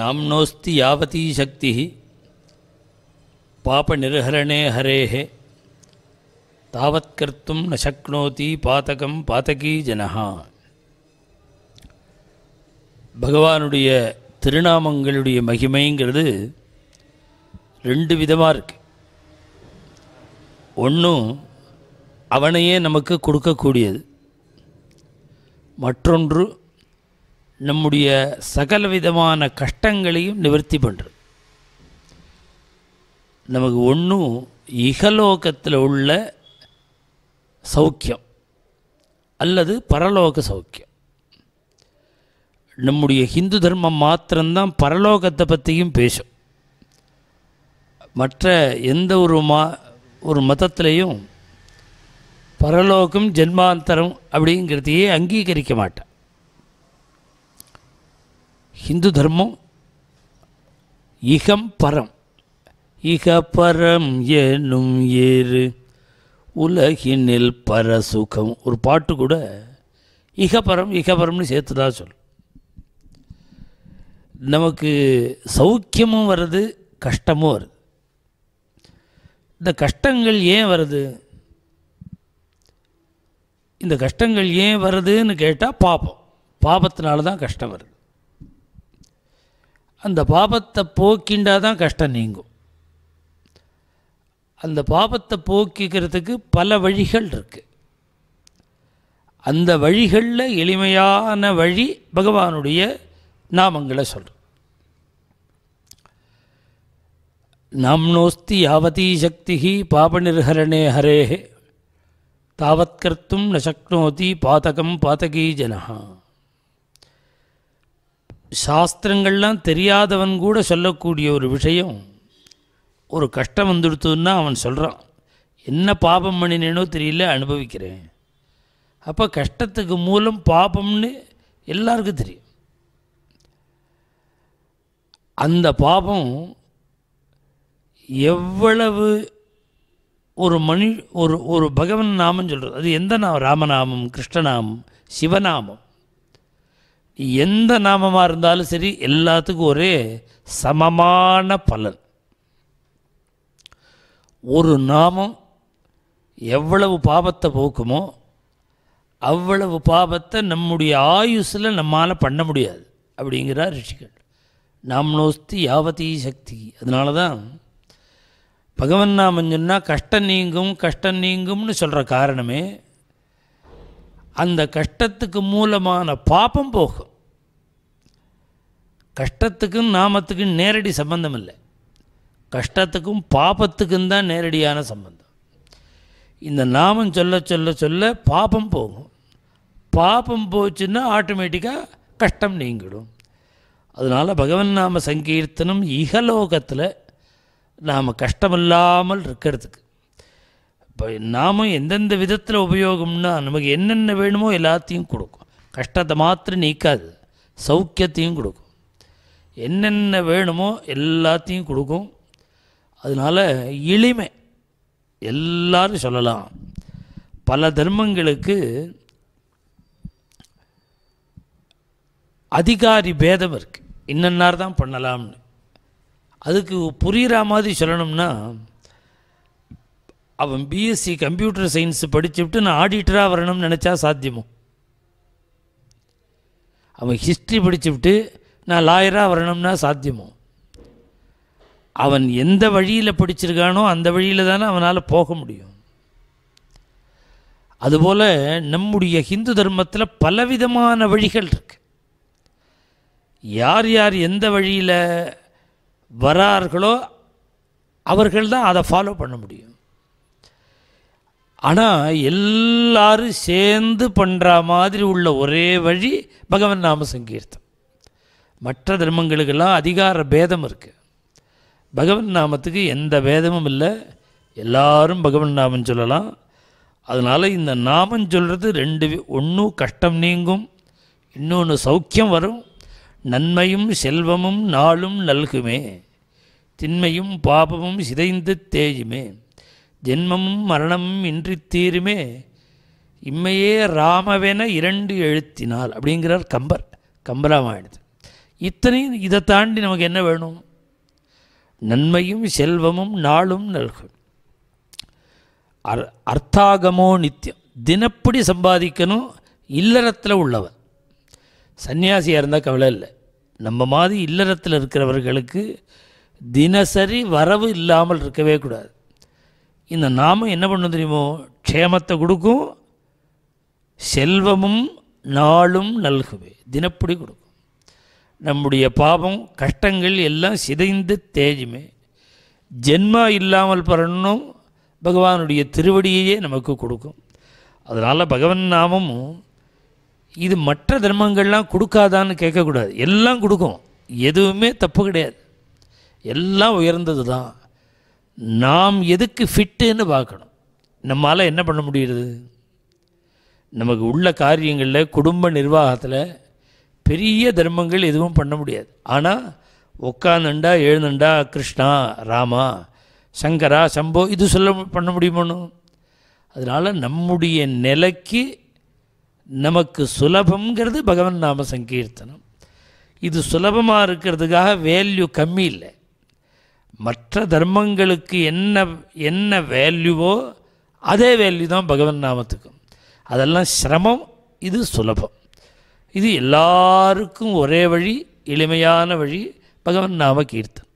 नाम्नोस्ति यावती शक्तिः पापनिर्हरणे ஹரே तावत्कर्तुं न शक्नोति பாதகம் பாதகி ஜனஹா பகவானுடைய திருநாமங்களுடைய மகிமைங்கிறது ரெண்டு விதமாக இருக்கு ஒன்றும் அவனையே நமக்கு கொடுக்கக்கூடியது மற்றொன்று நம்முடைய சகலவிதமான கஷ்டங்களையும் நிவர்த்தி பண்ணுறது நமக்கு ஒன்றும் இகலோகத்தில் உள்ள சௌக்கியம் அல்லது பரலோக சௌக்கியம் நம்முடைய ஹிந்து தர்மம் மாத்திரம்தான் பரலோகத்தை பற்றியும் பேசும் மற்ற எந்த ஒரு மா ஒரு மதத்திலையும் பரலோகம் ஜென்மாந்தரம் அப்படிங்கிறதையே அங்கீகரிக்க மாட்டேன் ஹிந்து தர்மம் இகம் பரம் இக பரம் எனும் ஏறு உலகினில் பரசுகம் ஒரு பாட்டு கூட இகபரம் இகபரம்னு சேர்த்து தான் சொல் நமக்கு சௌக்கியமும் வருது கஷ்டமும் வருது இந்த கஷ்டங்கள் ஏன் வருது இந்த கஷ்டங்கள் ஏன் வருதுன்னு கேட்டால் பாபம் பாபத்தினால தான் கஷ்டம் வருது அந்த பாபத்தை போக்கிண்டா தான் கஷ்டம் நீங்கும் அந்த பாபத்தை போக்கிக்கிறதுக்கு பல வழிகள் இருக்குது அந்த வழிகளில் எளிமையான வழி பகவானுடைய நாமங்களை சொல்கிறோம் நோஸ்தி யாவதி சக்தி பாபநிர்ஹரணே ஹரே தாவத்கர்த்தும் நசக்னோதி பாதகம் பாதகி ஜனஹா சாஸ்திரங்கள்லாம் தெரியாதவன் கூட சொல்லக்கூடிய ஒரு விஷயம் ஒரு கஷ்டம் வந்துடுத்துன்னா அவன் சொல்கிறான் என்ன பாபம் பண்ணினேனோ தெரியல அனுபவிக்கிறேன் அப்போ கஷ்டத்துக்கு மூலம் பாபம்னு எல்லாருக்கும் தெரியும் அந்த பாபம் எவ்வளவு ஒரு மணி ஒரு ஒரு பகவன் நாமம் சொல்கிறது அது எந்த நாம் ராமநாமம் கிருஷ்ணநாமம் சிவநாமம் எந்த நாமமாக இருந்தாலும் சரி எல்லாத்துக்கும் ஒரே சமமான பலன் ஒரு நாமம் எவ்வளவு பாபத்தை போக்குமோ அவ்வளவு பாபத்தை நம்முடைய ஆயுஸில் நம்மால் பண்ண முடியாது அப்படிங்கிறார் ரிஷிகள் நாம் நோஸ்தி யாவத்தையும் சக்தி அதனால தான் பகவன் நாமம் சொன்னால் கஷ்டம் நீங்கும் கஷ்டம் நீங்கும்னு சொல்கிற காரணமே அந்த கஷ்டத்துக்கு மூலமான பாப்பம் போகும் கஷ்டத்துக்கும் நாமத்துக்கும் நேரடி சம்பந்தம் இல்லை கஷ்டத்துக்கும் பாபத்துக்கும் தான் நேரடியான சம்பந்தம் இந்த நாமம் சொல்ல சொல்ல சொல்ல பாபம் போகும் பாபம் போச்சுன்னா ஆட்டோமேட்டிக்காக கஷ்டம் நீங்கிடும் அதனால் பகவன் நாம சங்கீர்த்தனம் இகலோகத்தில் நாம் கஷ்டமில்லாமல் இருக்கிறதுக்கு இப்போ நாமும் எந்தெந்த விதத்தில் உபயோகம்னா நமக்கு என்னென்ன வேணுமோ எல்லாத்தையும் கொடுக்கும் கஷ்டத்தை மாத்திரம் நீக்காது சௌக்கியத்தையும் கொடுக்கும் என்னென்ன வேணுமோ எல்லாத்தையும் கொடுக்கும் அதனால் எளிமை எல்லாரும் சொல்லலாம் பல தர்மங்களுக்கு அதிகாரி பேதம் இருக்குது இன்னன்னார் தான் பண்ணலாம்னு அதுக்கு புரிகிற மாதிரி சொல்லணும்னா அவன் பிஎஸ்சி கம்ப்யூட்டர் சயின்ஸ் விட்டு நான் ஆடிட்டராக வரணும்னு நினச்சா சாத்தியமோ அவன் ஹிஸ்ட்ரி படிச்சுவிட்டு நான் லாயராக வரணும்னா சாத்தியமோ அவன் எந்த வழியில் படிச்சிருக்கானோ அந்த வழியில் தானே அவனால் போக முடியும் அதுபோல் நம்முடைய ஹிந்து தர்மத்தில் பலவிதமான வழிகள் இருக்கு யார் யார் எந்த வழியில் வரார்களோ அவர்கள் தான் அதை ஃபாலோ பண்ண முடியும் ஆனால் எல்லாரும் சேர்ந்து பண்ணுற மாதிரி உள்ள ஒரே வழி பகவன் நாம சங்கீர்த்தம் மற்ற தர்மங்களுக்கெல்லாம் அதிகார பேதம் இருக்குது பகவன் நாமத்துக்கு எந்த பேதமும் இல்லை எல்லாரும் பகவன் நாமம் சொல்லலாம் அதனால் இந்த நாமம் சொல்கிறது ரெண்டு ஒன்றும் கஷ்டம் நீங்கும் இன்னொன்று சௌக்கியம் வரும் நன்மையும் செல்வமும் நாளும் நல்குமே திண்மையும் பாபமும் சிதைந்து தேயுமே ஜென்மம் மரணம் இன்றி தீருமே இம்மையே ராமவென இரண்டு எழுத்தினால் அப்படிங்கிறார் கம்பர் கம்பராமாயணத்து இத்தனையும் இதை தாண்டி நமக்கு என்ன வேணும் நன்மையும் செல்வமும் நாளும் நல்கும் அர் அர்த்தாகமோ நித்தியம் தினப்படி சம்பாதிக்கணும் இல்லறத்தில் உள்ளவன் சன்னியாசியாக இருந்தால் கவலை இல்லை நம்ம மாதிரி இல்லறத்தில் இருக்கிறவர்களுக்கு தினசரி வரவு இல்லாமல் இருக்கவே கூடாது இந்த நாமம் என்ன பண்ணும் தெரியுமோ க்ஷேமத்தை கொடுக்கும் செல்வமும் நாளும் நல்குவே தினப்படி கொடுக்கும் நம்முடைய பாவம் கஷ்டங்கள் எல்லாம் சிதைந்து தேஜுமே ஜென்மா இல்லாமல் பரணும் பகவானுடைய திருவடியையே நமக்கு கொடுக்கும் அதனால் பகவன் நாமமும் இது மற்ற தர்மங்கள்லாம் கொடுக்காதான்னு கேட்கக்கூடாது எல்லாம் கொடுக்கும் எதுவுமே தப்பு கிடையாது எல்லாம் உயர்ந்தது தான் நாம் எதுக்கு ஃபிட்டுன்னு பார்க்கணும் நம்மளால் என்ன பண்ண முடியுது நமக்கு உள்ள காரியங்களில் குடும்ப நிர்வாகத்தில் பெரிய தர்மங்கள் எதுவும் பண்ண முடியாது ஆனால் உட்காந்துண்டா எழுந்துண்டா கிருஷ்ணா ராமா சங்கரா சம்போ இது சொல்ல பண்ண முடியுமோன்னு அதனால் நம்முடைய நிலைக்கு நமக்கு சுலபங்கிறது பகவன் நாம சங்கீர்த்தனம் இது சுலபமாக இருக்கிறதுக்காக வேல்யூ கம்மி இல்லை மற்ற தர்மங்களுக்கு என்ன என்ன வேல்யூவோ அதே வேல்யூ தான் பகவன் நாமத்துக்கும் அதெல்லாம் சிரமம் இது சுலபம் இது எல்லாருக்கும் ஒரே வழி எளிமையான வழி பகவன் நாம கீர்த்தன்